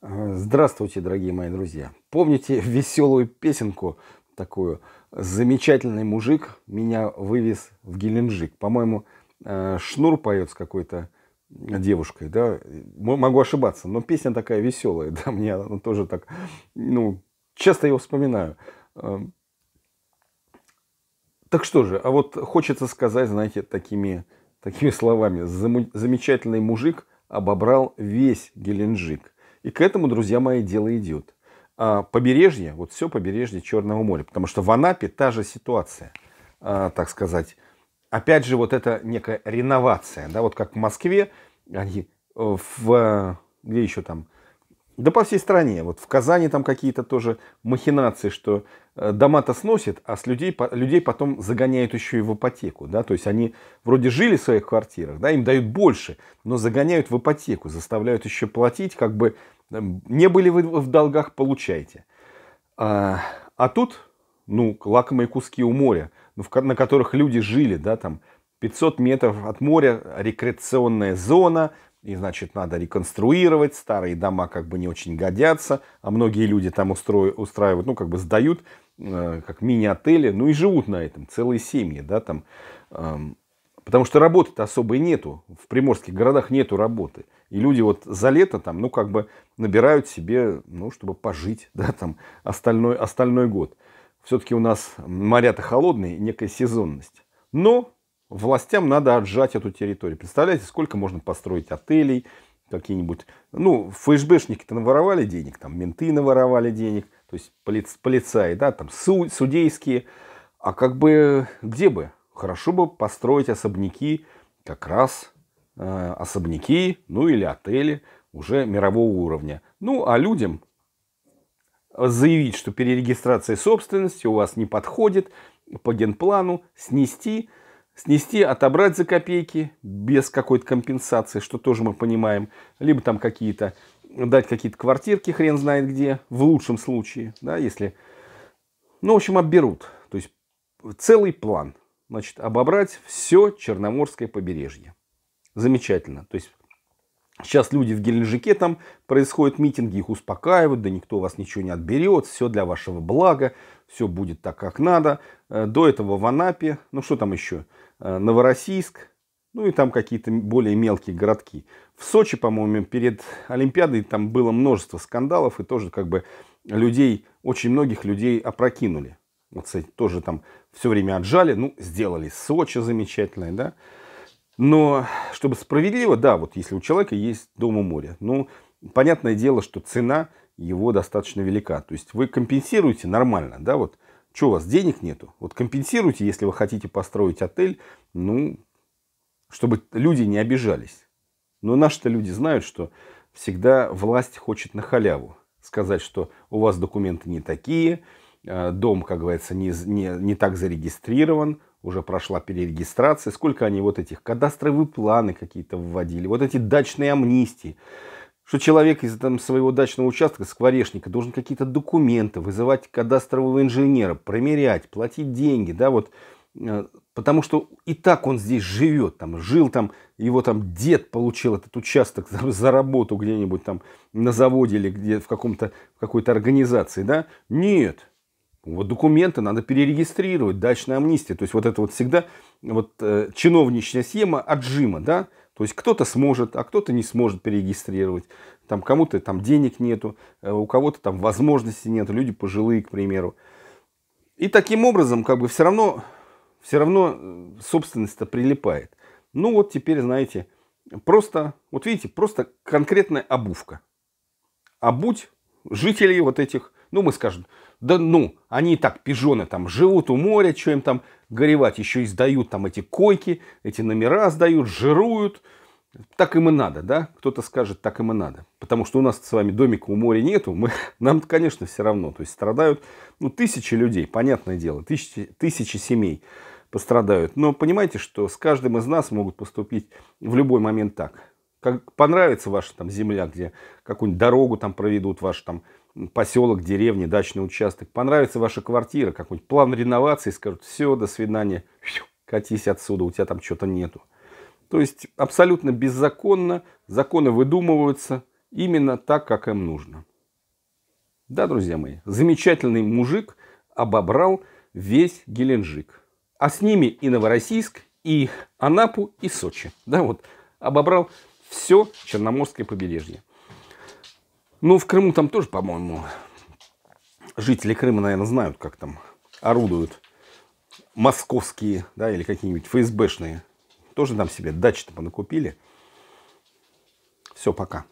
Э, здравствуйте, дорогие мои друзья. Помните веселую песенку такую? Замечательный мужик меня вывез в Геленджик. По-моему, э, Шнур поет с какой-то девушкой, да? Могу ошибаться, но песня такая веселая, да, мне она тоже так, ну, часто ее вспоминаю. Эм, так что же, а вот хочется сказать, знаете, такими, такими словами. Замечательный мужик обобрал весь Геленджик – и к этому, друзья мои, дело идет. А побережье, вот все побережье Черного моря. Потому что в Анапе та же ситуация, а, так сказать. Опять же, вот это некая реновация. Да, вот как в Москве, они э, в... Где еще там? Да по всей стране. Вот в Казани там какие-то тоже махинации, что э, дома-то сносят, а с людей, людей потом загоняют еще и в ипотеку. Да? То есть они вроде жили в своих квартирах, да, им дают больше, но загоняют в ипотеку, заставляют еще платить как бы не были вы в долгах, получайте. А, а тут, ну, лакомые куски у моря, ну, на которых люди жили, да, там 500 метров от моря рекреационная зона, и, значит, надо реконструировать, старые дома как бы не очень годятся, а многие люди там устро... устраивают, ну, как бы сдают, э, как мини-отели, ну, и живут на этом, целые семьи, да, там. Э, Потому что работы-то особой нету. В приморских городах нету работы. И люди вот за лето там, ну, как бы набирают себе, ну, чтобы пожить, да, там, остальной, остальной год. Все-таки у нас моря-то холодные, некая сезонность. Но властям надо отжать эту территорию. Представляете, сколько можно построить отелей, какие-нибудь... Ну, ФСБшники-то наворовали денег, там, менты наворовали денег, то есть полиц, полицаи, да, там, су, судейские. А как бы, где бы? хорошо бы построить особняки, как раз э, особняки, ну или отели уже мирового уровня. Ну, а людям заявить, что перерегистрация собственности у вас не подходит по генплану, снести, снести, отобрать за копейки без какой-то компенсации, что тоже мы понимаем, либо там какие-то дать какие-то квартирки, хрен знает где, в лучшем случае, да, если, ну, в общем, обберут, то есть целый план – значит, обобрать все Черноморское побережье. Замечательно. То есть сейчас люди в Геленджике там происходят митинги, их успокаивают, да никто у вас ничего не отберет, все для вашего блага, все будет так, как надо. Э, до этого в Анапе, ну что там еще, э, Новороссийск, ну и там какие-то более мелкие городки. В Сочи, по-моему, перед Олимпиадой там было множество скандалов и тоже как бы людей, очень многих людей опрокинули. Вот, кстати, тоже там все время отжали. Ну, сделали Сочи замечательное, да. Но чтобы справедливо, да, вот если у человека есть дом у моря, ну, понятное дело, что цена его достаточно велика. То есть вы компенсируете нормально, да, вот что у вас денег нету, вот компенсируйте, если вы хотите построить отель, ну, чтобы люди не обижались. Но наши-то люди знают, что всегда власть хочет на халяву сказать, что у вас документы не такие, Э, дом, как говорится, не, не, не так зарегистрирован, уже прошла перерегистрация, сколько они вот этих кадастровые планы какие-то вводили, вот эти дачные амнистии, что человек из там, своего дачного участка, скворечника, должен какие-то документы вызывать кадастрового инженера, промерять, платить деньги, да, вот, э, потому что и так он здесь живет, там, жил там, его там дед получил этот участок там, за работу где-нибудь там на заводе или где в, каком-то, в какой-то организации, да, нет, вот документы надо перерегистрировать, дачная амнистия. То есть вот это вот всегда вот, э, чиновничная схема отжима, да? То есть кто-то сможет, а кто-то не сможет перерегистрировать. Там кому-то там денег нету, э, у кого-то там возможности нет, люди пожилые, к примеру. И таким образом, как бы все равно, все равно э, собственность-то прилипает. Ну вот теперь, знаете, просто, вот видите, просто конкретная обувка. Обуть а жителей вот этих, ну, мы скажем, да ну, они и так, пижоны там, живут у моря, что им там горевать, еще и сдают там эти койки, эти номера сдают, жируют. Так им и надо, да? Кто-то скажет, так им и надо. Потому что у нас с вами домика у моря нету, мы, нам конечно, все равно. То есть страдают, ну, тысячи людей, понятное дело, тысячи, тысячи семей пострадают. Но понимаете, что с каждым из нас могут поступить в любой момент так как понравится ваша там земля, где какую-нибудь дорогу там проведут, ваш там поселок, деревня, дачный участок, понравится ваша квартира, какой-нибудь план реновации, скажут, все, до свидания, Фью, катись отсюда, у тебя там что-то нету. То есть абсолютно беззаконно, законы выдумываются именно так, как им нужно. Да, друзья мои, замечательный мужик обобрал весь Геленджик. А с ними и Новороссийск, и Анапу, и Сочи. Да, вот обобрал все Черноморское побережье. Ну, в Крыму там тоже, по-моему, жители Крыма, наверное, знают, как там орудуют московские, да, или какие-нибудь ФСБшные. Тоже там себе дачи-то понакупили. Все, пока.